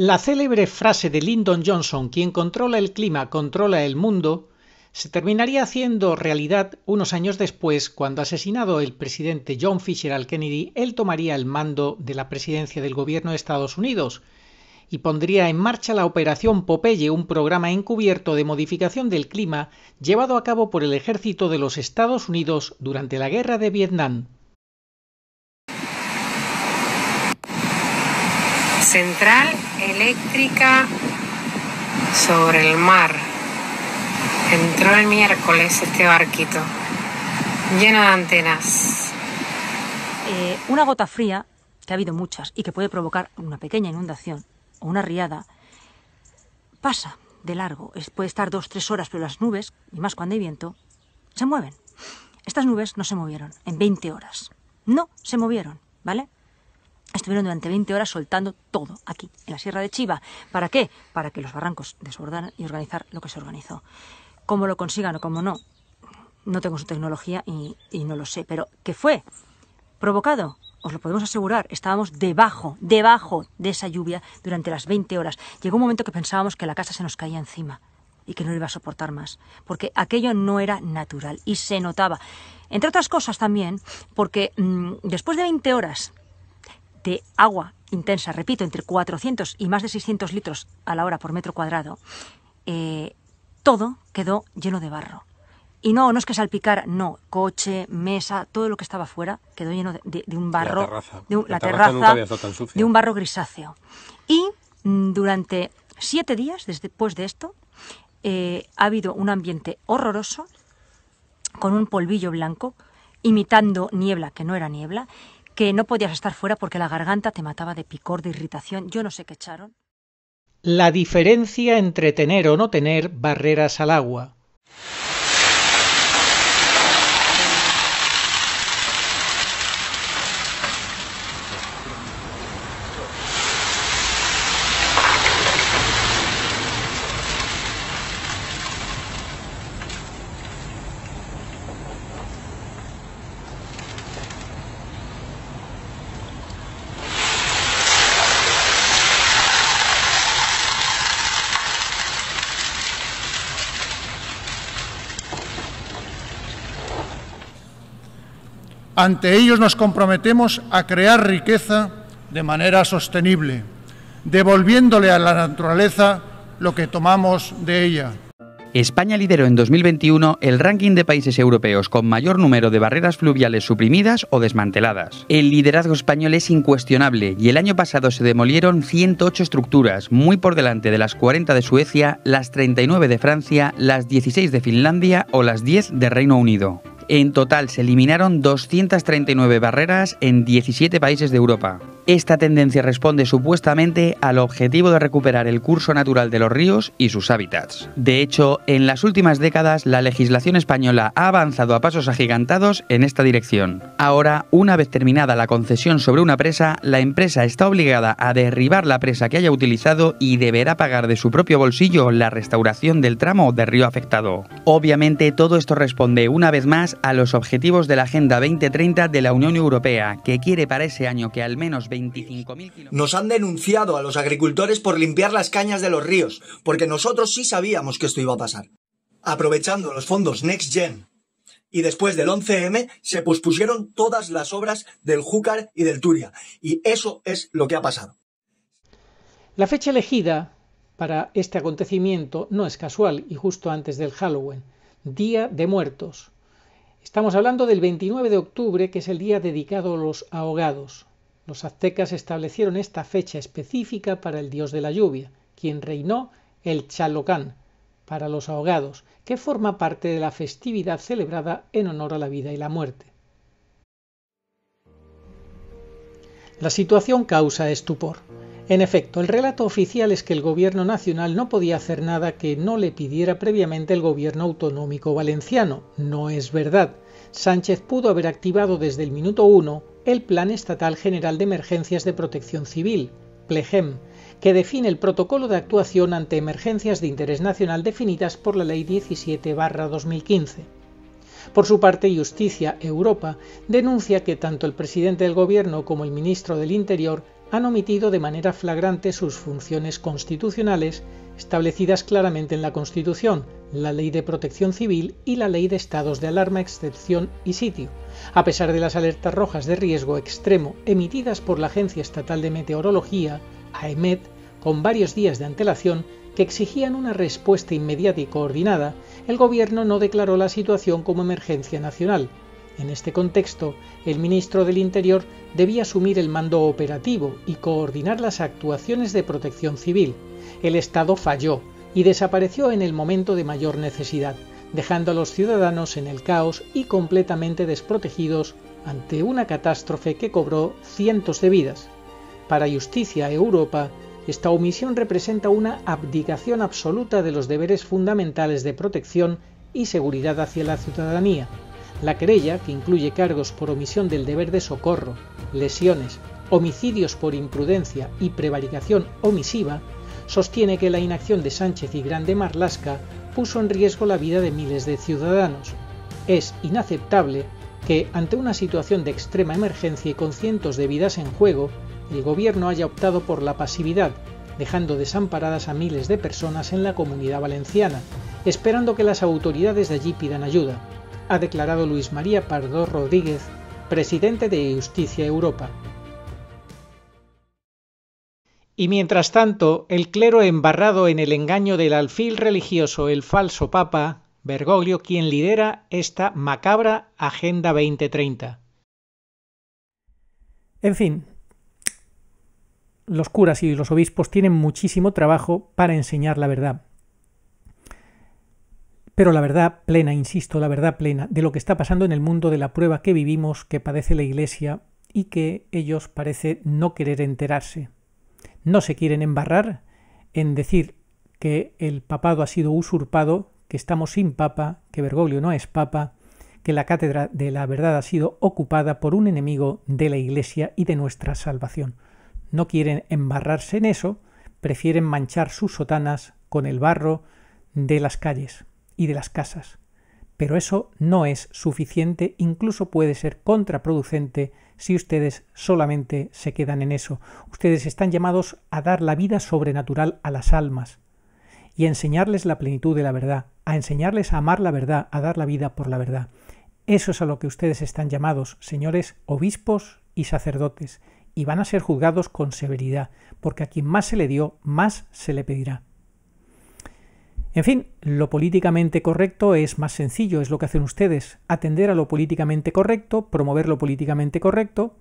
La célebre frase de Lyndon Johnson, quien controla el clima, controla el mundo, se terminaría haciendo realidad unos años después, cuando asesinado el presidente John Fisher al Kennedy, él tomaría el mando de la presidencia del gobierno de Estados Unidos y pondría en marcha la Operación Popeye, un programa encubierto de modificación del clima llevado a cabo por el ejército de los Estados Unidos durante la Guerra de Vietnam. Central eléctrica sobre el mar. Entró el miércoles este barquito, lleno de antenas. Eh, una gota fría, que ha habido muchas y que puede provocar una pequeña inundación o una riada, pasa de largo. puede estar dos, tres horas, pero las nubes, y más cuando hay viento, se mueven. Estas nubes no se movieron en 20 horas. No se movieron, ¿vale? Estuvieron durante 20 horas soltando todo aquí, en la Sierra de Chiva. ¿Para qué? Para que los barrancos desbordaran y organizar lo que se organizó. Cómo lo consigan o cómo no, no tengo su tecnología y, no lo sé. Pero, ¿qué fue? Provocado os lo podemos asegurar, estábamos debajo, debajo de esa lluvia durante las 20 horas. Llegó un momento que pensábamos que la casa se nos caía encima y que no lo iba a soportar más, porque aquello no era natural y se notaba. Entre otras cosas también, porque mm, después de 20 horas de agua intensa, repito, entre 400 y más de 600 litros a la hora por metro cuadrado, eh, todo quedó lleno de barro. Y no, no es que salpicar, no, coche, mesa, todo lo que estaba fuera quedó lleno de, un barro. De la, terraza, de un barro grisáceo. Y mm, durante siete días después de esto, eh, ha habido un ambiente horroroso, con un polvillo blanco, imitando niebla que no era niebla, que no podías estar fuera porque la garganta te mataba de picor, de irritación, yo no sé qué echaron. La diferencia entre tener o no tener barreras al agua. Ante ellos nos comprometemos a crear riqueza de manera sostenible, devolviéndole a la naturaleza lo que tomamos de ella. España lideró en 2021 el ranking de países europeos con mayor número de barreras fluviales suprimidas o desmanteladas. El liderazgo español es incuestionable y el año pasado se demolieron 108 estructuras, muy por delante de las 40 de Suecia, las 39 de Francia, las 16 de Finlandia o las 10 de Reino Unido. En total se eliminaron 239 barreras en 17 países de Europa. Esta tendencia responde supuestamente al objetivo de recuperar el curso natural de los ríos y sus hábitats. De hecho, en las últimas décadas la legislación española ha avanzado a pasos agigantados en esta dirección. Ahora, una vez terminada la concesión sobre una presa, la empresa está obligada a derribar la presa que haya utilizado y deberá pagar de su propio bolsillo la restauración del tramo de río afectado. Obviamente, todo esto responde una vez más a los objetivos de la Agenda 2030 de la Unión Europea, que quiere para ese año que al menos nos han denunciado a los agricultores por limpiar las cañas de los ríos, porque nosotros sí sabíamos que esto iba a pasar. Aprovechando los fondos Next Gen y después del 11M se pospusieron todas las obras del Júcar y del Turia. Y eso es lo que ha pasado. La fecha elegida para este acontecimiento no es casual y justo antes del Halloween, Día de Muertos. Estamos hablando del 29 de octubre, que es el día dedicado a los ahogados. Los aztecas establecieron esta fecha específica para el dios de la lluvia, quien reinó el Chalocán, para los ahogados, que forma parte de la festividad celebrada en honor a la vida y la muerte. La situación causa estupor. En efecto, el relato oficial es que el gobierno nacional no podía hacer nada que no le pidiera previamente el gobierno autonómico valenciano. No es verdad. Sánchez pudo haber activado desde el minuto 1 el Plan Estatal General de Emergencias de Protección Civil, PLEGEM, que define el protocolo de actuación ante emergencias de interés nacional definidas por la Ley 17-2015. Por su parte, Justicia Europa denuncia que tanto el presidente del Gobierno como el ministro del Interior han omitido de manera flagrante sus funciones constitucionales establecidas claramente en la Constitución, la Ley de Protección Civil y la Ley de Estados de Alarma, Excepción y Sitio, a pesar de las alertas rojas de riesgo extremo emitidas por la Agencia Estatal de Meteorología, AEMET, con varios días de antelación que exigían una respuesta inmediata y coordinada, el Gobierno no declaró la situación como emergencia nacional. En este contexto, el ministro del Interior debía asumir el mando operativo y coordinar las actuaciones de protección civil, el Estado falló y desapareció en el momento de mayor necesidad, dejando a los ciudadanos en el caos y completamente desprotegidos ante una catástrofe que cobró cientos de vidas. Para Justicia Europa, esta omisión representa una abdicación absoluta de los deberes fundamentales de protección y seguridad hacia la ciudadanía. La querella, que incluye cargos por omisión del deber de socorro, lesiones, homicidios por imprudencia y prevaricación omisiva, sostiene que la inacción de Sánchez y Grande Marlasca puso en riesgo la vida de miles de ciudadanos. Es inaceptable que, ante una situación de extrema emergencia y con cientos de vidas en juego, el gobierno haya optado por la pasividad, dejando desamparadas a miles de personas en la comunidad valenciana, esperando que las autoridades de allí pidan ayuda, ha declarado Luis María Pardo Rodríguez, presidente de Justicia Europa. Y mientras tanto, el clero embarrado en el engaño del alfil religioso, el falso papa, Bergoglio, quien lidera esta macabra Agenda 2030. En fin, los curas y los obispos tienen muchísimo trabajo para enseñar la verdad. Pero la verdad plena, insisto, la verdad plena de lo que está pasando en el mundo de la prueba que vivimos, que padece la Iglesia y que ellos parece no querer enterarse no se quieren embarrar en decir que el papado ha sido usurpado, que estamos sin papa, que Bergoglio no es papa, que la cátedra de la verdad ha sido ocupada por un enemigo de la Iglesia y de nuestra salvación. No quieren embarrarse en eso, prefieren manchar sus sotanas con el barro de las calles y de las casas. Pero eso no es suficiente, incluso puede ser contraproducente si ustedes solamente se quedan en eso. Ustedes están llamados a dar la vida sobrenatural a las almas y a enseñarles la plenitud de la verdad, a enseñarles a amar la verdad, a dar la vida por la verdad. Eso es a lo que ustedes están llamados, señores obispos y sacerdotes, y van a ser juzgados con severidad, porque a quien más se le dio, más se le pedirá. En fin, lo políticamente correcto es más sencillo, es lo que hacen ustedes, atender a lo políticamente correcto, promover lo políticamente correcto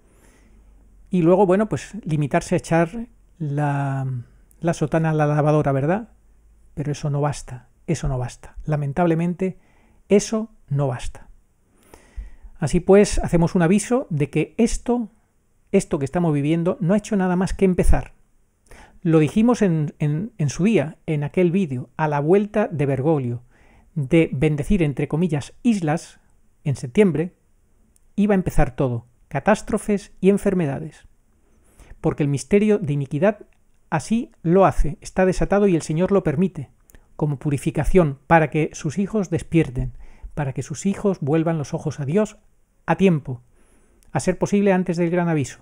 y luego, bueno, pues limitarse a echar la, sotana a la lavadora, ¿verdad? Pero eso no basta, eso no basta. Lamentablemente, eso no basta. Así pues, hacemos un aviso de que esto, esto que estamos viviendo, no ha hecho nada más que empezar. Lo dijimos en, en su día, en aquel vídeo, a la vuelta de Bergoglio, de bendecir, entre comillas, islas, en septiembre, iba a empezar todo, catástrofes y enfermedades. Porque el misterio de iniquidad así lo hace, está desatado y el Señor lo permite, como purificación, para que sus hijos despierten, para que sus hijos vuelvan los ojos a Dios a tiempo, a ser posible antes del gran aviso.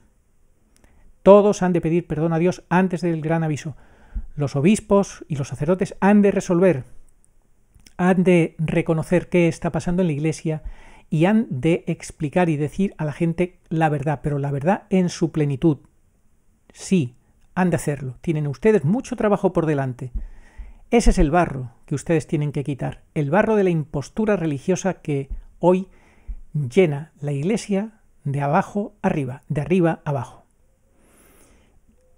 Todos han de pedir perdón a Dios antes del gran aviso. Los obispos y los sacerdotes han de resolver, han de reconocer qué está pasando en la iglesia y han de explicar y decir a la gente la verdad, pero la verdad en su plenitud. Sí, han de hacerlo. Tienen ustedes mucho trabajo por delante. Ese es el barro que ustedes tienen que quitar, el barro de la impostura religiosa que hoy llena la iglesia de abajo arriba, de arriba abajo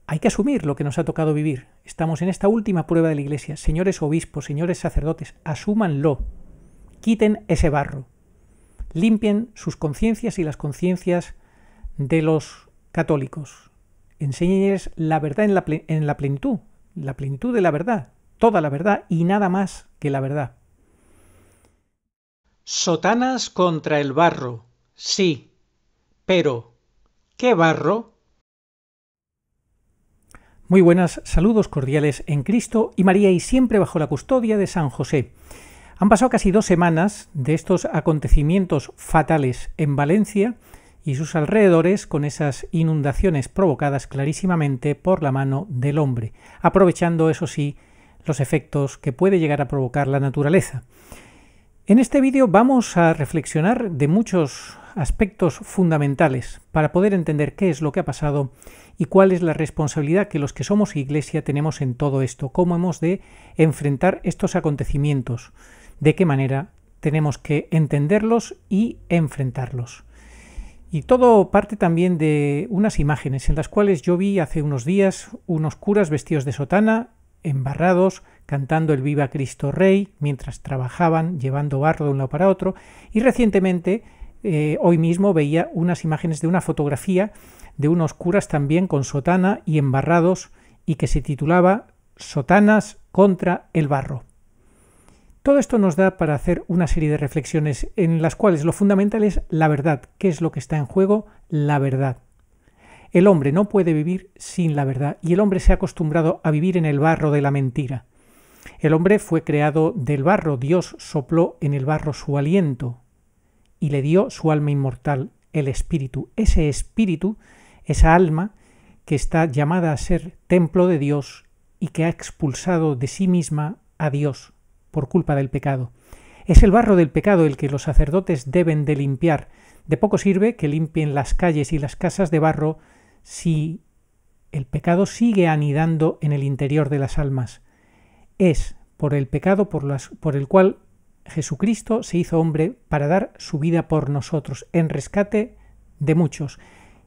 hay que asumir lo que nos ha tocado vivir. Estamos en esta última prueba de la Iglesia. Señores obispos, señores sacerdotes, asúmanlo. Quiten ese barro. Limpien sus conciencias y las conciencias de los católicos. Enséñenles la verdad en la, en la plenitud, la plenitud de la verdad, toda la verdad y nada más que la verdad. Sotanas contra el barro, sí, pero ¿qué barro? Muy buenas, saludos cordiales en Cristo y María y siempre bajo la custodia de San José. Han pasado casi dos semanas de estos acontecimientos fatales en Valencia y sus alrededores con esas inundaciones provocadas clarísimamente por la mano del hombre, aprovechando, eso sí, los efectos que puede llegar a provocar la naturaleza. En este vídeo vamos a reflexionar de muchos aspectos fundamentales para poder entender qué es lo que ha pasado y cuál es la responsabilidad que los que somos iglesia tenemos en todo esto, cómo hemos de enfrentar estos acontecimientos, de qué manera tenemos que entenderlos y enfrentarlos. Y todo parte también de unas imágenes en las cuales yo vi hace unos días unos curas vestidos de sotana, embarrados, cantando el Viva Cristo Rey mientras trabajaban, llevando barro de un lado para otro, y recientemente eh, hoy mismo veía unas imágenes de una fotografía de unos curas también con sotana y embarrados y que se titulaba Sotanas contra el barro. Todo esto nos da para hacer una serie de reflexiones en las cuales lo fundamental es la verdad. ¿Qué es lo que está en juego? La verdad. El hombre no puede vivir sin la verdad y el hombre se ha acostumbrado a vivir en el barro de la mentira. El hombre fue creado del barro, Dios sopló en el barro su aliento, y le dio su alma inmortal, el espíritu. Ese espíritu, esa alma que está llamada a ser templo de Dios y que ha expulsado de sí misma a Dios por culpa del pecado. Es el barro del pecado el que los sacerdotes deben de limpiar. De poco sirve que limpien las calles y las casas de barro si el pecado sigue anidando en el interior de las almas. Es por el pecado por, por el cual Jesucristo se hizo hombre para dar su vida por nosotros, en rescate de muchos.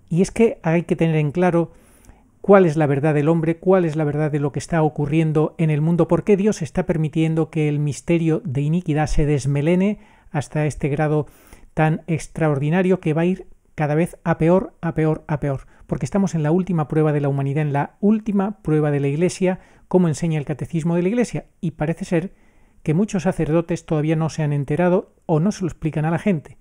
Y es que hay que tener en claro cuál es la verdad del hombre, cuál es la verdad de lo que está ocurriendo en el mundo, por qué Dios está permitiendo que el misterio de iniquidad se desmelene hasta este grado tan extraordinario que va a ir cada vez a peor, a peor, a peor, porque estamos en la última prueba de la humanidad, en la última prueba de la Iglesia, como enseña el Catecismo de la Iglesia, y parece ser que muchos sacerdotes todavía no se han enterado o no se lo explican a la gente.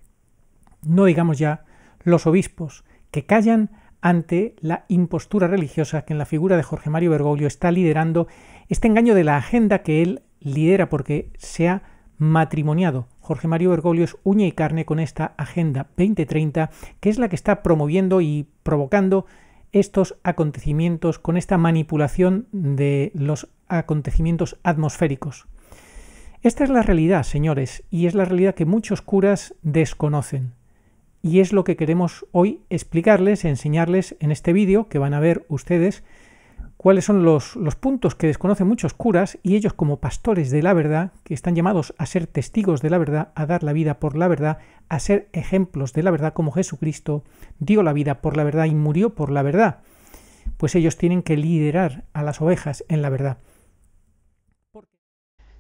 No digamos ya los obispos, que callan ante la impostura religiosa que en la figura de Jorge Mario Bergoglio está liderando este engaño de la agenda que él lidera porque se ha matrimoniado. Jorge Mario Bergoglio es uña y carne con esta Agenda 2030, que es la que está promoviendo y provocando estos acontecimientos con esta manipulación de los acontecimientos atmosféricos. Esta es la realidad, señores, y es la realidad que muchos curas desconocen. Y es lo que queremos hoy explicarles, enseñarles en este vídeo que van a ver ustedes cuáles son los, los, puntos que desconocen muchos curas y ellos como pastores de la verdad, que están llamados a ser testigos de la verdad, a dar la vida por la verdad, a ser ejemplos de la verdad como Jesucristo dio la vida por la verdad y murió por la verdad, pues ellos tienen que liderar a las ovejas en la verdad.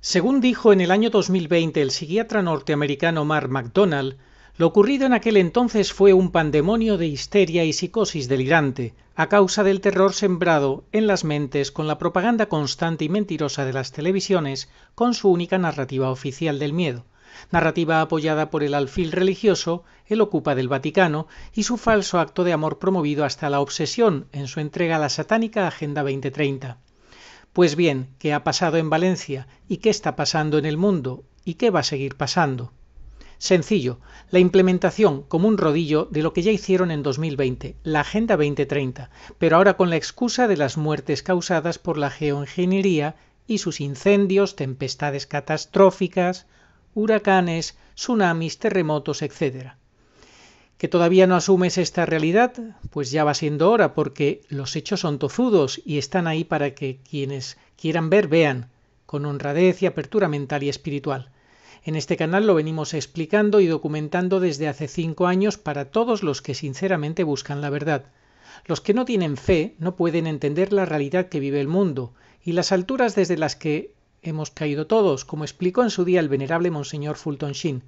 Según dijo en el año 2020 el psiquiatra norteamericano Mark McDonald, lo ocurrido en aquel entonces fue un pandemonio de histeria y psicosis delirante, a causa del terror sembrado en las mentes con la propaganda constante y mentirosa de las televisiones con su única narrativa oficial del miedo, narrativa apoyada por el alfil religioso, el ocupa del Vaticano y su falso acto de amor promovido hasta la obsesión en su entrega a la satánica Agenda 2030. Pues bien, ¿qué ha pasado en Valencia y qué está pasando en el mundo y qué va a seguir pasando? Sencillo, la implementación como un rodillo de lo que ya hicieron en 2020, la Agenda 2030, pero ahora con la excusa de las muertes causadas por la geoingeniería y sus incendios, tempestades catastróficas, huracanes, tsunamis, terremotos, etcétera que todavía no asumes esta realidad, pues ya va siendo hora, porque los hechos son tozudos y están ahí para que quienes quieran ver vean, con honradez y apertura mental y espiritual. En este canal lo venimos explicando y documentando desde hace cinco años para todos los que sinceramente buscan la verdad. Los que no tienen fe no pueden entender la realidad que vive el mundo y las alturas desde las que hemos caído todos, como explicó en su día el venerable Monseñor Fulton Sheen.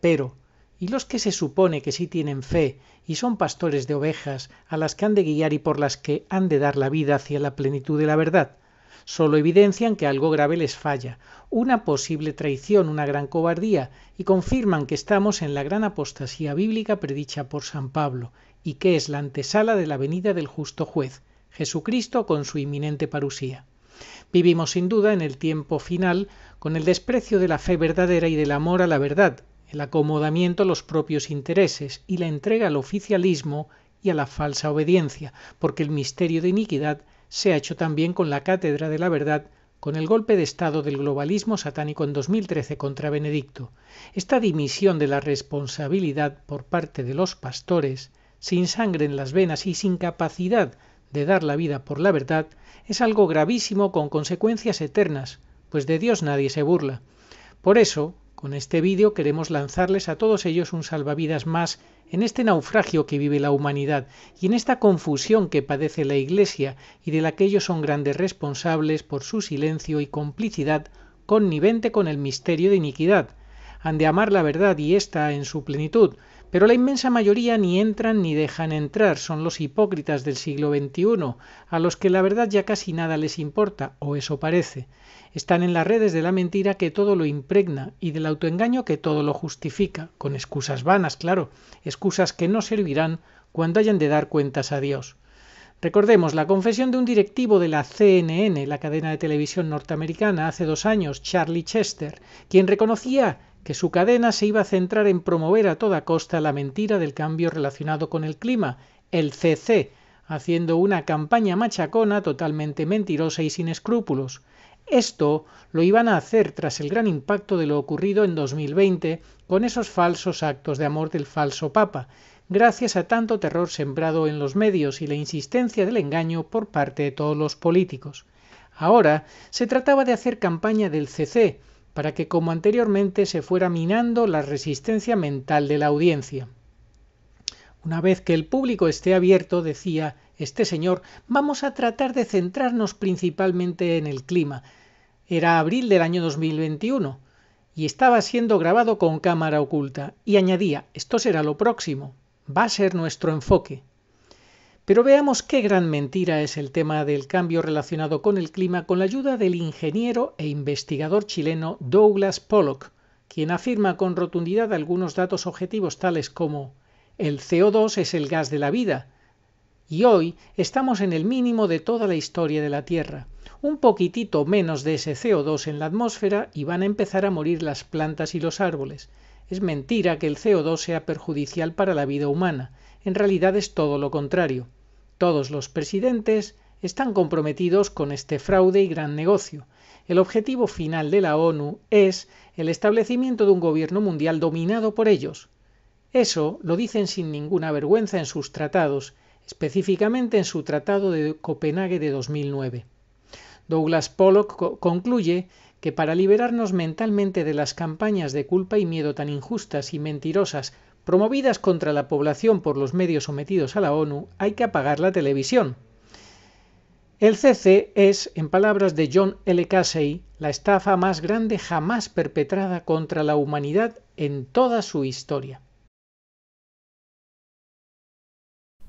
Pero, y los que se supone que sí tienen fe y son pastores de ovejas a las que han de guiar y por las que han de dar la vida hacia la plenitud de la verdad, solo evidencian que algo grave les falla, una posible traición, una gran cobardía, y confirman que estamos en la gran apostasía bíblica predicha por San Pablo, y que es la antesala de la venida del justo juez, Jesucristo con su inminente parusía. Vivimos sin duda en el tiempo final con el desprecio de la fe verdadera y del amor a la verdad, el acomodamiento a los propios intereses y la entrega al oficialismo y a la falsa obediencia, porque el misterio de iniquidad se ha hecho también con la cátedra de la verdad con el golpe de Estado del globalismo satánico en 2013 contra Benedicto. Esta dimisión de la responsabilidad por parte de los pastores, sin sangre en las venas y sin capacidad de dar la vida por la verdad, es algo gravísimo con consecuencias eternas, pues de Dios nadie se burla. Por eso, con este vídeo queremos lanzarles a todos ellos un salvavidas más en este naufragio que vive la humanidad y en esta confusión que padece la Iglesia y de la que ellos son grandes responsables por su silencio y complicidad connivente con el misterio de iniquidad. Han de amar la verdad y esta en su plenitud, pero la inmensa mayoría ni entran ni dejan entrar, son los hipócritas del siglo XXI, a los que la verdad ya casi nada les importa, o eso parece. Están en las redes de la mentira que todo lo impregna y del autoengaño que todo lo justifica, con excusas vanas, claro, excusas que no servirán cuando hayan de dar cuentas a Dios. Recordemos la confesión de un directivo de la CNN, la cadena de televisión norteamericana, hace dos años, Charlie Chester, quien reconocía que su cadena se iba a centrar en promover a toda costa la mentira del cambio relacionado con el clima, el CC, haciendo una campaña machacona totalmente mentirosa y sin escrúpulos. Esto lo iban a hacer tras el gran impacto de lo ocurrido en 2020 con esos falsos actos de amor del falso Papa, gracias a tanto terror sembrado en los medios y la insistencia del engaño por parte de todos los políticos. Ahora se trataba de hacer campaña del CC, para que como anteriormente se fuera minando la resistencia mental de la audiencia. Una vez que el público esté abierto, decía este señor, vamos a tratar de centrarnos principalmente en el clima. Era abril del año 2021 y estaba siendo grabado con cámara oculta, y añadía, esto será lo próximo, va a ser nuestro enfoque. Pero veamos qué gran mentira es el tema del cambio relacionado con el clima con la ayuda del ingeniero e investigador chileno Douglas Pollock, quien afirma con rotundidad algunos datos objetivos tales como el CO2 es el gas de la vida, y hoy estamos en el mínimo de toda la historia de la Tierra. Un poquitito menos de ese CO2 en la atmósfera y van a empezar a morir las plantas y los árboles. Es mentira que el CO2 sea perjudicial para la vida humana, en realidad es todo lo contrario. Todos los presidentes están comprometidos con este fraude y gran negocio. El objetivo final de la ONU es el establecimiento de un gobierno mundial dominado por ellos. Eso lo dicen sin ninguna vergüenza en sus tratados, específicamente en su Tratado de Copenhague de 2009. Douglas Pollock concluye que para liberarnos mentalmente de las campañas de culpa y miedo tan injustas y mentirosas promovidas contra la población por los medios sometidos a la ONU, hay que apagar la televisión. El CC es, en palabras de John L. Casey, la estafa más grande jamás perpetrada contra la humanidad en toda su historia.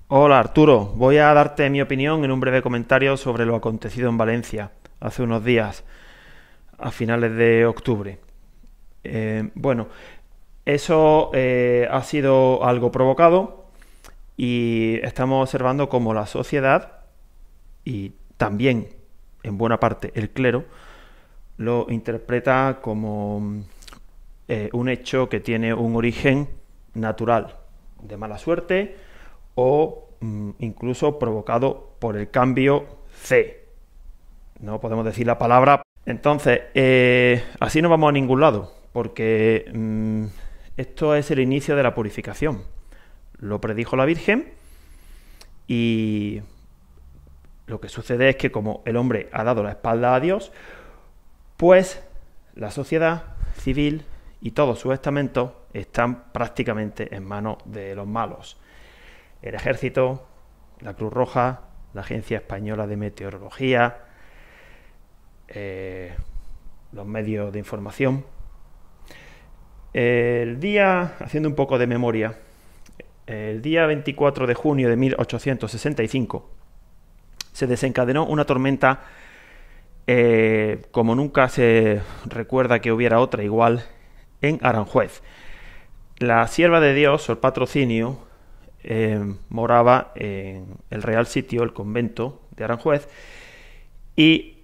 Hola Arturo, voy a darte mi opinión en un breve comentario sobre lo acontecido en Valencia hace unos días, a finales de octubre. Eh, bueno, eso eh, ha sido algo provocado y estamos observando cómo la sociedad y también en buena parte el clero lo interpreta como eh, un hecho que tiene un origen natural de mala suerte o mm, incluso provocado por el cambio C. No podemos decir la palabra. Entonces, eh, así no vamos a ningún lado, porque mm, esto es el inicio de la purificación. Lo predijo la Virgen y lo que sucede es que como el hombre ha dado la espalda a Dios, pues la sociedad civil y todos sus estamentos están prácticamente en manos de los malos. El ejército, la Cruz Roja, la Agencia Española de Meteorología, eh, los medios de información, el día, haciendo un poco de memoria, el día 24 de junio de 1865 se desencadenó una tormenta eh, como nunca se recuerda que hubiera otra igual en Aranjuez. La sierva de Dios, el patrocinio, eh, moraba en el real sitio, el convento de Aranjuez, y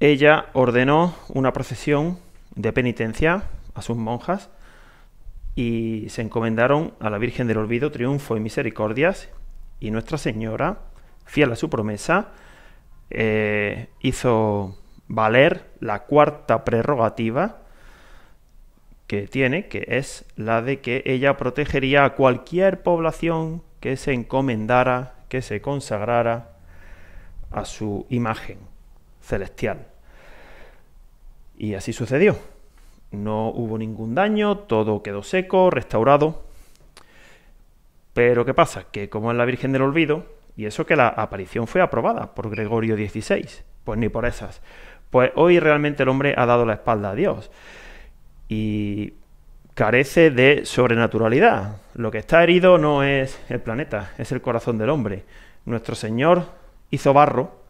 ella ordenó una procesión de penitencia a sus monjas y se encomendaron a la Virgen del Olvido, Triunfo y Misericordias, y Nuestra Señora, fiel a su promesa, eh, hizo valer la cuarta prerrogativa que tiene, que es la de que ella protegería a cualquier población que se encomendara, que se consagrara a su imagen celestial. Y así sucedió. No hubo ningún daño, todo quedó seco, restaurado. Pero ¿qué pasa? Que como es la Virgen del Olvido, y eso que la aparición fue aprobada por Gregorio XVI, pues ni por esas. Pues hoy realmente el hombre ha dado la espalda a Dios. Y carece de sobrenaturalidad. Lo que está herido no es el planeta, es el corazón del hombre. Nuestro Señor hizo barro,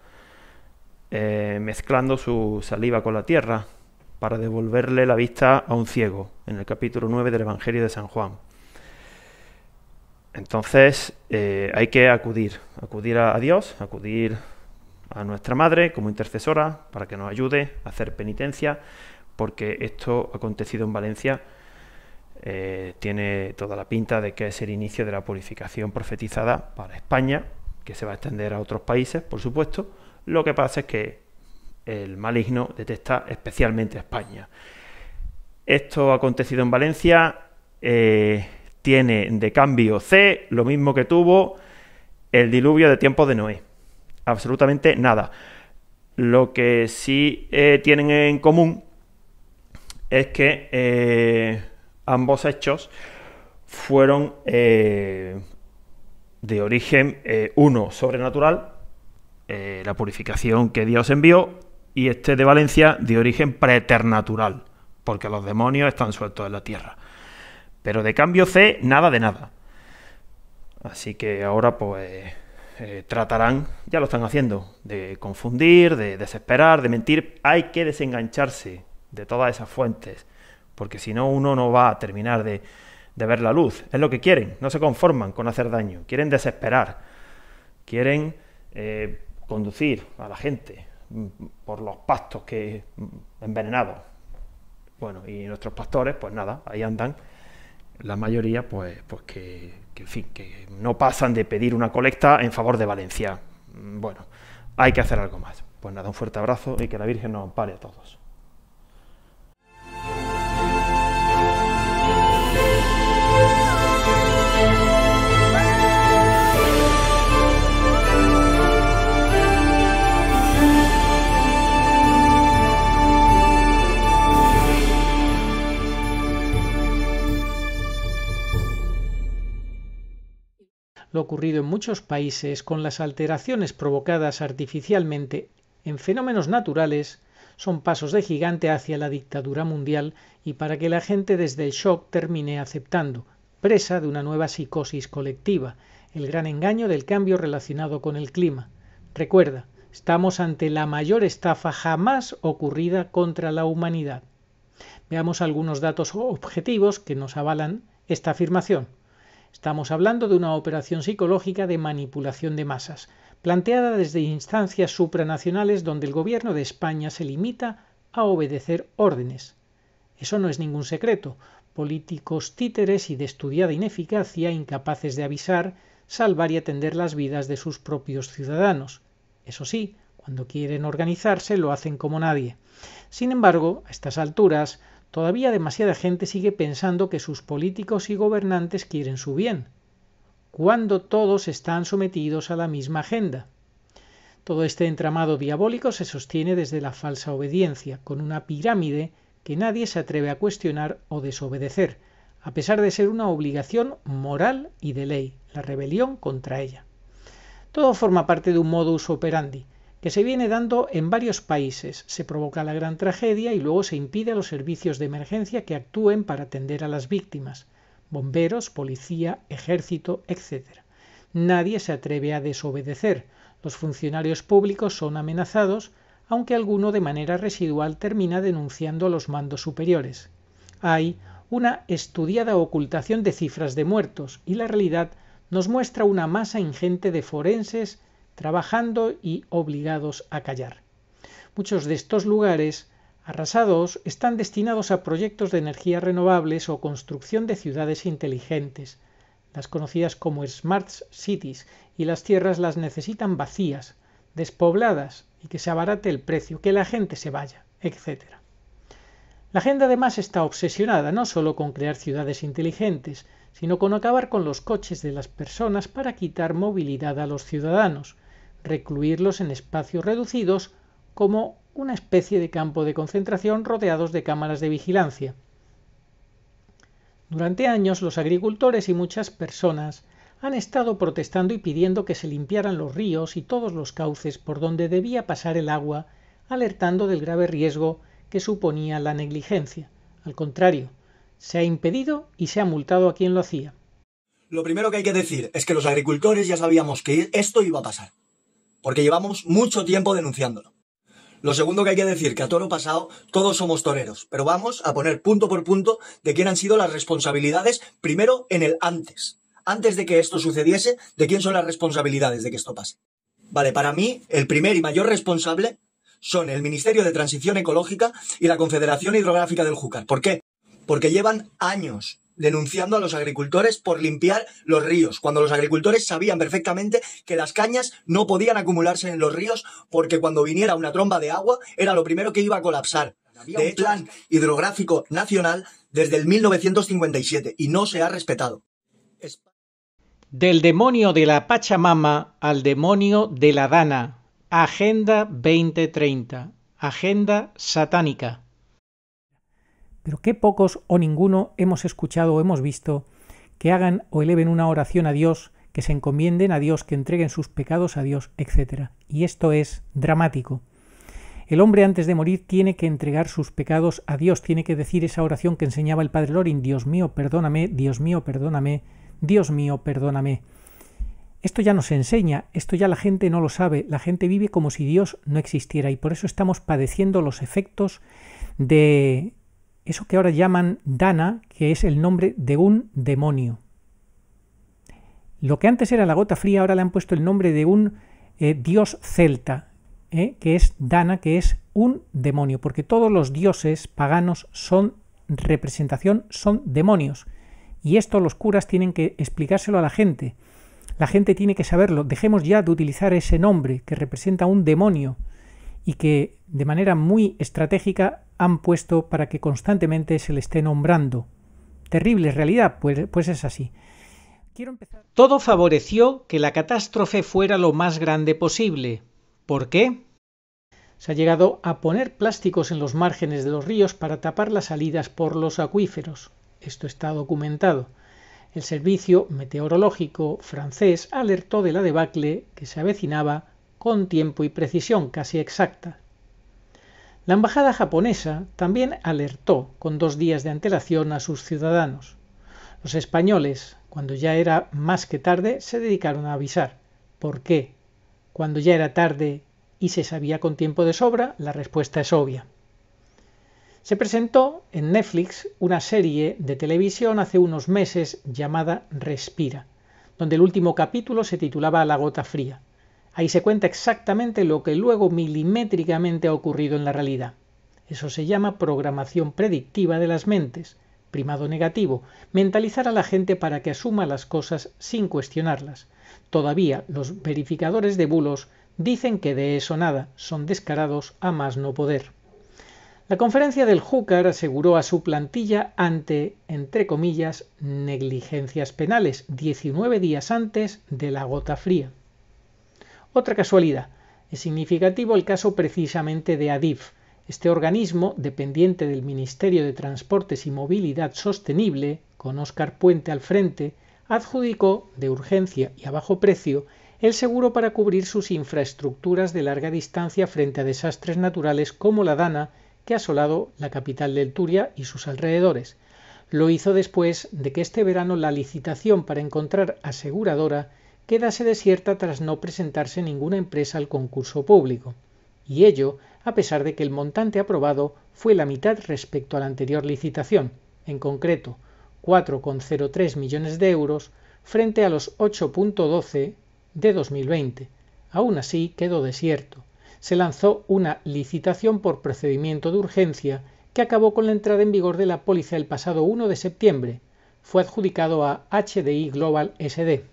eh, mezclando su saliva con la tierra, para devolverle la vista a un ciego, en el capítulo 9 del Evangelio de San Juan. Entonces eh, hay que acudir, acudir a, Dios, acudir a nuestra Madre como intercesora para que nos ayude a hacer penitencia, porque esto acontecido en Valencia eh, tiene toda la pinta de que es el inicio de la purificación profetizada para España, que se va a extender a otros países, por supuesto. Lo que pasa es que el maligno detesta especialmente a España. Esto ha acontecido en Valencia eh, tiene de cambio C lo mismo que tuvo el diluvio de tiempo de Noé. Absolutamente nada. Lo que sí eh, tienen en común es que eh, ambos hechos fueron de origen uno sobrenatural, la purificación que Dios envió y este de Valencia de origen preternatural, porque los demonios están sueltos en la tierra. Pero de cambio C, nada de nada. Así que ahora pues eh, tratarán, ya lo están haciendo, de confundir, de desesperar, de mentir. Hay que desengancharse de todas esas fuentes, porque si no uno no va a terminar de, de ver la luz. Es lo que quieren, no se conforman con hacer daño, quieren desesperar, quieren eh, conducir a la gente por los pastos que envenenados. Bueno, y nuestros pastores, pues nada, ahí andan. La mayoría, pues, pues que, que, en fin, que no pasan de pedir una colecta en favor de Valencia. Bueno, hay que hacer algo más. Pues nada, un fuerte abrazo y que la Virgen nos ampare a todos. lo ocurrido en muchos países con las alteraciones provocadas artificialmente en fenómenos naturales son pasos de gigante hacia la dictadura mundial y para que la gente desde el shock termine aceptando, presa de una nueva psicosis colectiva, el gran engaño del cambio relacionado con el clima. Recuerda, estamos ante la mayor estafa jamás ocurrida contra la humanidad. Veamos algunos datos objetivos que nos avalan esta afirmación. Estamos hablando de una operación psicológica de manipulación de masas, planteada desde instancias supranacionales donde el gobierno de España se limita a obedecer órdenes. Eso no es ningún secreto. Políticos títeres y de estudiada ineficacia, incapaces de avisar, salvar y atender las vidas de sus propios ciudadanos. Eso sí, cuando quieren organizarse lo hacen como nadie. Sin embargo, a estas alturas, Todavía demasiada gente sigue pensando que sus políticos y gobernantes quieren su bien, cuando todos están sometidos a la misma agenda. Todo este entramado diabólico se sostiene desde la falsa obediencia, con una pirámide que nadie se atreve a cuestionar o desobedecer, a pesar de ser una obligación moral y de ley, la rebelión contra ella. Todo forma parte de un modus operandi, que se viene dando en varios países. Se provoca la gran tragedia y luego se impide a los servicios de emergencia que actúen para atender a las víctimas, bomberos, policía, ejército, etc. Nadie se atreve a desobedecer. Los funcionarios públicos son amenazados, aunque alguno de manera residual termina denunciando a los mandos superiores. Hay una estudiada ocultación de cifras de muertos y la realidad nos muestra una masa ingente de forenses trabajando y obligados a callar. Muchos de estos lugares arrasados están destinados a proyectos de energías renovables o construcción de ciudades inteligentes. Las conocidas como Smart Cities y las tierras las necesitan vacías, despobladas y que se abarate el precio, que la gente se vaya, etc. La agenda además está obsesionada no solo con crear ciudades inteligentes, sino con acabar con los coches de las personas para quitar movilidad a los ciudadanos, recluirlos en espacios reducidos como una especie de campo de concentración rodeados de cámaras de vigilancia. Durante años los agricultores y muchas personas han estado protestando y pidiendo que se limpiaran los ríos y todos los cauces por donde debía pasar el agua, alertando del grave riesgo que suponía la negligencia. Al contrario, se ha impedido y se ha multado a quien lo hacía. Lo primero que hay que decir es que los agricultores ya sabíamos que esto iba a pasar porque llevamos mucho tiempo denunciándolo. Lo segundo que hay que decir, que a toro pasado todos somos toreros, pero vamos a poner punto por punto de quién han sido las responsabilidades, primero en el antes, antes de que esto sucediese, de quién son las responsabilidades de que esto pase. Vale, para mí, el primer y mayor responsable son el Ministerio de Transición Ecológica y la Confederación Hidrográfica del Júcar. ¿Por qué? Porque llevan años denunciando a los agricultores por limpiar los ríos, cuando los agricultores sabían perfectamente que las cañas no podían acumularse en los ríos porque cuando viniera una tromba de agua era lo primero que iba a colapsar. Había de plan hidrográfico nacional desde el 1957 y no se ha respetado. Del demonio de la Pachamama al demonio de la Dana. Agenda 2030. Agenda satánica. Pero qué pocos o ninguno hemos escuchado o hemos visto que hagan o eleven una oración a Dios, que se encomienden a Dios, que entreguen sus pecados a Dios, etc. Y esto es dramático. El hombre antes de morir tiene que entregar sus pecados a Dios, tiene que decir esa oración que enseñaba el padre Lorin, Dios mío, perdóname, Dios mío, perdóname, Dios mío, perdóname. Esto ya no se enseña, esto ya la gente no lo sabe, la gente vive como si Dios no existiera y por eso estamos padeciendo los efectos de eso que ahora llaman Dana, que es el nombre de un demonio. Lo que antes era la gota fría, ahora le han puesto el nombre de un eh, dios celta, eh, que es Dana, que es un demonio, porque todos los dioses paganos son representación, son demonios. Y esto los curas tienen que explicárselo a la gente. La gente tiene que saberlo. Dejemos ya de utilizar ese nombre que representa un demonio y que de manera muy estratégica han puesto para que constantemente se le esté nombrando. Terrible realidad, pues, pues es así. Todo favoreció que la catástrofe fuera lo más grande posible. ¿Por qué? Se ha llegado a poner plásticos en los márgenes de los ríos para tapar las salidas por los acuíferos. Esto está documentado. El servicio meteorológico francés alertó de la debacle que se avecinaba con tiempo y precisión casi exacta. La embajada japonesa también alertó con dos días de antelación a sus ciudadanos. Los españoles, cuando ya era más que tarde, se dedicaron a avisar. ¿Por qué? Cuando ya era tarde y se sabía con tiempo de sobra, la respuesta es obvia. Se presentó en Netflix una serie de televisión hace unos meses llamada Respira, donde el último capítulo se titulaba La gota fría. Ahí se cuenta exactamente lo que luego milimétricamente ha ocurrido en la realidad. Eso se llama programación predictiva de las mentes, primado negativo, mentalizar a la gente para que asuma las cosas sin cuestionarlas. Todavía los verificadores de bulos dicen que de eso nada, son descarados a más no poder. La conferencia del Júcar aseguró a su plantilla ante, entre comillas, negligencias penales 19 días antes de la gota fría. Otra casualidad. Es significativo el caso precisamente de ADIF. Este organismo, dependiente del Ministerio de Transportes y Movilidad Sostenible, con Óscar Puente al frente, adjudicó, de urgencia y a bajo precio, el seguro para cubrir sus infraestructuras de larga distancia frente a desastres naturales como la Dana, que ha asolado la capital del Turia y sus alrededores. Lo hizo después de que este verano la licitación para encontrar aseguradora quedase desierta tras no presentarse ninguna empresa al concurso público, y ello a pesar de que el montante aprobado fue la mitad respecto a la anterior licitación, en concreto 4,03 millones de euros frente a los 8,12 de 2020. Aún así quedó desierto. Se lanzó una licitación por procedimiento de urgencia que acabó con la entrada en vigor de la póliza el pasado 1 de septiembre. Fue adjudicado a HDI Global SD.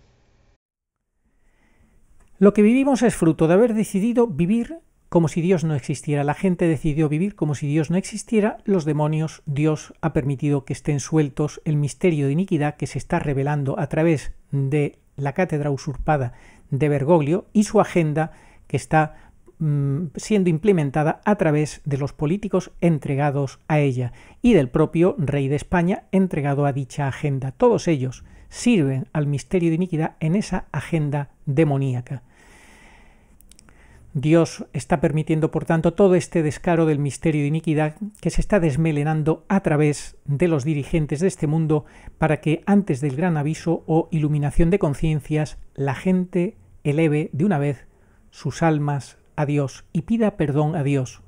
Lo que vivimos es fruto de haber decidido vivir como si Dios no existiera. La gente decidió vivir como si Dios no existiera. Los demonios, Dios ha permitido que estén sueltos. El misterio de iniquidad que se está revelando a través de la cátedra usurpada de Bergoglio y su agenda que está mm, siendo implementada a través de los políticos entregados a ella y del propio rey de España entregado a dicha agenda. Todos ellos sirven al misterio de iniquidad en esa agenda demoníaca. Dios está permitiendo, por tanto, todo este descaro del misterio de iniquidad que se está desmelenando a través de los dirigentes de este mundo para que antes del gran aviso o iluminación de conciencias la gente eleve de una vez sus almas a Dios y pida perdón a Dios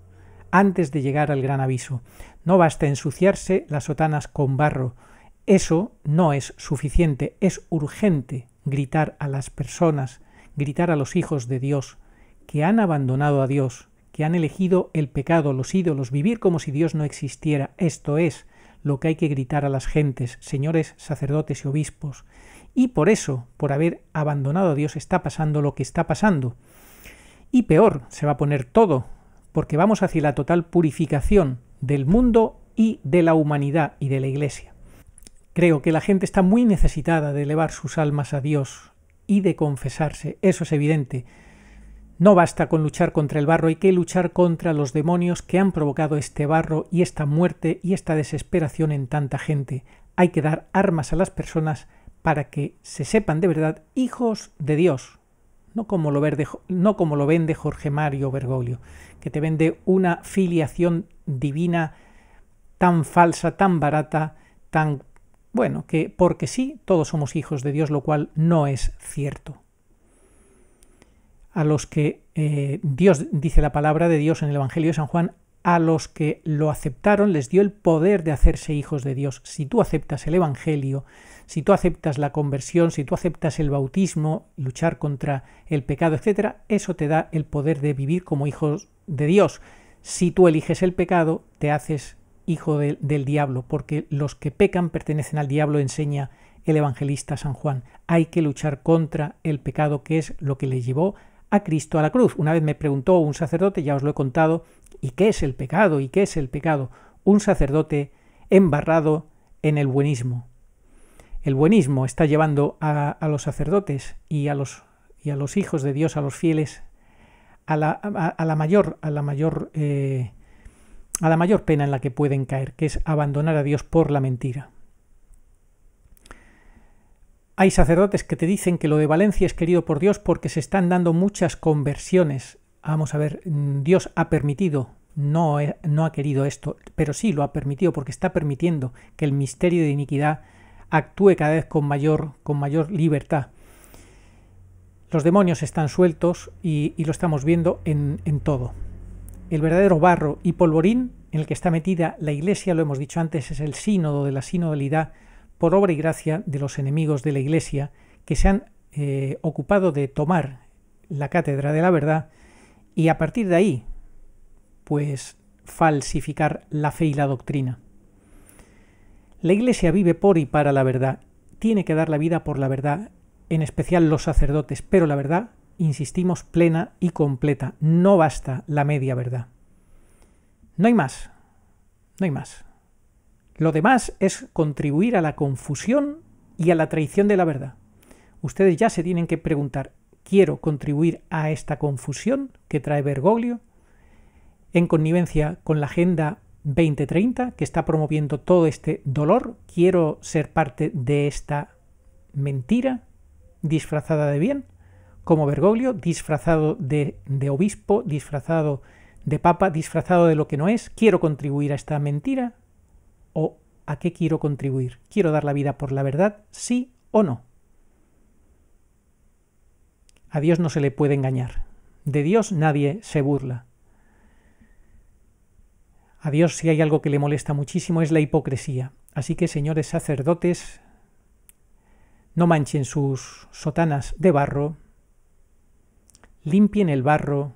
antes de llegar al gran aviso. No basta ensuciarse las sotanas con barro. Eso no es suficiente, es urgente gritar a las personas, gritar a los hijos de Dios que han abandonado a Dios, que han elegido el pecado, los ídolos, vivir como si Dios no existiera. Esto es lo que hay que gritar a las gentes, señores sacerdotes y obispos. Y por eso, por haber abandonado a Dios, está pasando lo que está pasando. Y peor, se va a poner todo, porque vamos hacia la total purificación del mundo y de la humanidad y de la Iglesia. Creo que la gente está muy necesitada de elevar sus almas a Dios y de confesarse, eso es evidente, no basta con luchar contra el barro, hay que luchar contra los demonios que han provocado este barro y esta muerte y esta desesperación en tanta gente. Hay que dar armas a las personas para que se sepan de verdad hijos de Dios, no como lo, no como lo vende Jorge Mario Bergoglio, que te vende una filiación divina tan falsa, tan barata, tan... bueno, que porque sí, todos somos hijos de Dios, lo cual no es cierto a los que eh, Dios, dice la palabra de Dios en el Evangelio de San Juan, a los que lo aceptaron les dio el poder de hacerse hijos de Dios. Si tú aceptas el Evangelio, si tú aceptas la conversión, si tú aceptas el bautismo, luchar contra el pecado, etc., eso te da el poder de vivir como hijos de Dios. Si tú eliges el pecado, te haces hijo del diablo, porque los que pecan pertenecen al diablo, enseña el evangelista San Juan. Hay que luchar contra el pecado, que es lo que le llevó a Cristo a la cruz. Una vez me preguntó un sacerdote, ya os lo he contado, ¿y qué es el pecado? ¿Y qué es el pecado? Un sacerdote embarrado en el buenismo. El buenismo está llevando a, los sacerdotes y a los, y a los hijos de Dios, a los fieles, a la, a, la mayor, a la mayor, eh, a la mayor pena en la que pueden caer, que es abandonar a Dios por la mentira. Hay sacerdotes que te dicen que lo de Valencia es querido por Dios porque se están dando muchas conversiones. Vamos a ver, mm, Dios ha permitido, no, no ha querido esto, pero sí lo ha permitido porque está permitiendo que el misterio de iniquidad actúe cada vez con mayor, con mayor libertad. Los demonios están sueltos y, lo estamos viendo en, en todo. El verdadero barro y polvorín en el que está metida la Iglesia, lo hemos dicho antes, es el sínodo de la sinodalidad por obra y gracia de los enemigos de la Iglesia que se han eh, ocupado de tomar la cátedra de la verdad y a partir de ahí, pues falsificar la fe y la doctrina. La Iglesia vive por y para la verdad, tiene que dar la vida por la verdad, en especial los sacerdotes, pero la verdad, insistimos, plena y completa, no basta la media verdad. No hay más, no hay más. Lo demás es contribuir a la confusión y a la traición de la verdad. Ustedes ya se tienen que preguntar, ¿quiero contribuir a esta confusión que trae Bergoglio en connivencia con la Agenda 2030 que está promoviendo todo este dolor? ¿Quiero ser parte de esta mentira disfrazada de bien? Como Bergoglio, disfrazado de, de obispo, disfrazado de papa, disfrazado de lo que no es, quiero contribuir a esta mentira, o a qué quiero contribuir. ¿Quiero dar la vida por la verdad? Sí o no. A Dios no se le puede engañar. De Dios nadie se burla. A Dios si hay algo que le molesta muchísimo es la hipocresía. Así que, señores sacerdotes, no manchen sus sotanas de barro, limpien el barro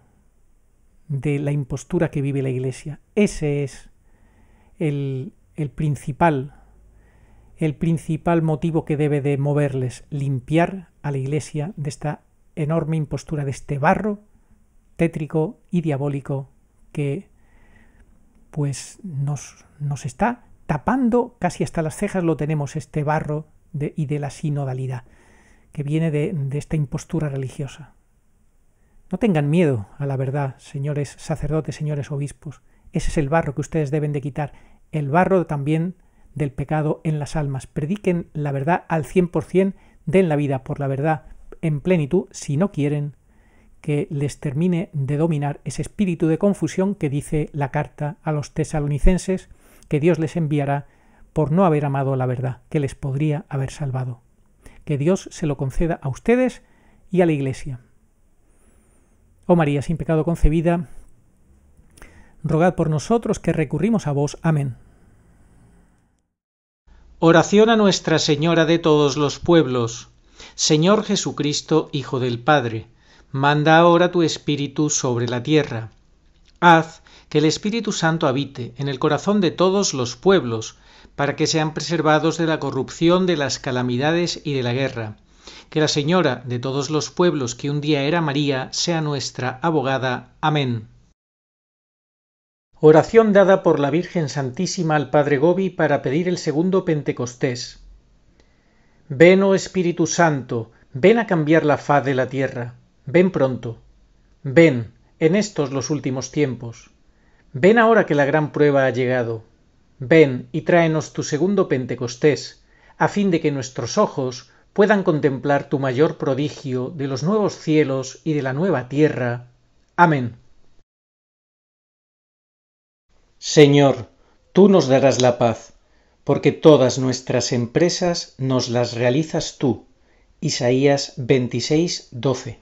de la impostura que vive la Iglesia. Ese es el el principal, el principal motivo que debe de moverles, limpiar a la iglesia de esta enorme impostura, de este barro tétrico y diabólico que pues nos, nos está tapando casi hasta las cejas lo tenemos este barro y de la sinodalidad que viene de, de esta impostura religiosa. No tengan miedo a la verdad, señores sacerdotes, señores obispos. Ese es el barro que ustedes deben de quitar, el barro también del pecado en las almas. Prediquen la verdad al 100%, den la vida por la verdad en plenitud, si no quieren que les termine de dominar ese espíritu de confusión que dice la carta a los tesalonicenses que Dios les enviará por no haber amado la verdad, que les podría haber salvado. Que Dios se lo conceda a ustedes y a la Iglesia. Oh María, sin pecado concebida, rogad por nosotros que recurrimos a vos. Amén. Oración a Nuestra Señora de todos los pueblos. Señor Jesucristo, Hijo del Padre, manda ahora tu Espíritu sobre la tierra. Haz que el Espíritu Santo habite en el corazón de todos los pueblos, para que sean preservados de la corrupción, de las calamidades y de la guerra. Que la Señora de todos los pueblos que un día era María sea nuestra abogada. Amén. Oración dada por la Virgen Santísima al Padre Gobi para pedir el segundo Pentecostés. Ven, oh Espíritu Santo, ven a cambiar la faz de la tierra. Ven pronto. Ven, en estos los últimos tiempos. Ven ahora que la gran prueba ha llegado. Ven y tráenos tu segundo Pentecostés, a fin de que nuestros ojos puedan contemplar tu mayor prodigio de los nuevos cielos y de la nueva tierra. Amén. Señor, tú nos darás la paz, porque todas nuestras empresas nos las realizas tú. Isaías 26, 12.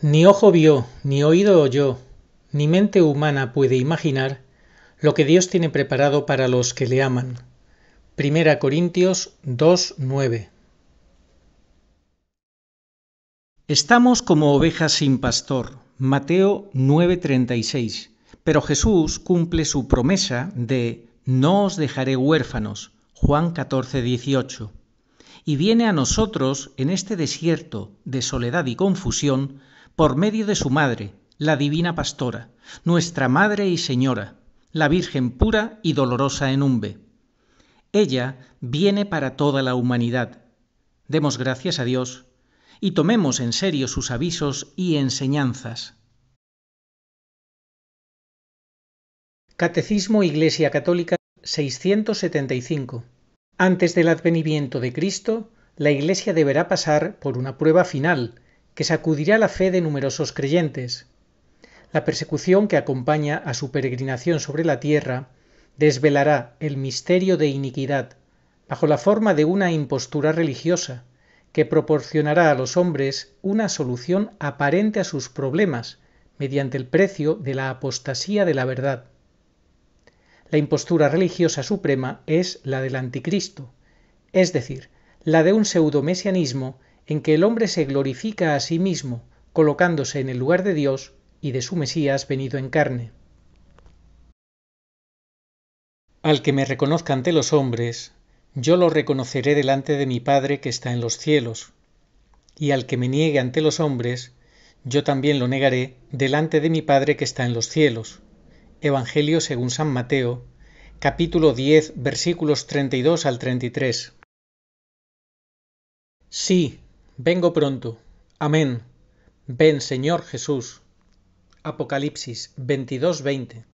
Ni ojo vio, ni oído oyó, ni mente humana puede imaginar lo que Dios tiene preparado para los que le aman. 1 Corintios 2:9. Estamos como ovejas sin pastor Mateo 9:36. Pero Jesús cumple su promesa de no os dejaré huérfanos, Juan 14:18. Y viene a nosotros en este desierto de soledad y confusión por medio de su madre, la divina pastora, nuestra madre y señora, la Virgen pura y dolorosa en umbe. Ella viene para toda la humanidad. Demos gracias a Dios y tomemos en serio sus avisos y enseñanzas. Catecismo Iglesia Católica 675. Antes del advenimiento de Cristo, la Iglesia deberá pasar por una prueba final, que sacudirá la fe de numerosos creyentes. La persecución que acompaña a su peregrinación sobre la tierra desvelará el misterio de iniquidad, bajo la forma de una impostura religiosa, que proporcionará a los hombres una solución aparente a sus problemas mediante el precio de la apostasía de la verdad. La impostura religiosa suprema es la del anticristo, es decir, la de un pseudomesianismo en que el hombre se glorifica a sí mismo, colocándose en el lugar de Dios y de su Mesías venido en carne. Al que me reconozca ante los hombres, yo lo reconoceré delante de mi Padre que está en los cielos, y al que me niegue ante los hombres, yo también lo negaré delante de mi Padre que está en los cielos. Evangelio según San Mateo, capítulo 10, versículos 32 al 33. Sí, vengo pronto. Amén. Ven, Señor Jesús. Apocalipsis 22, 20.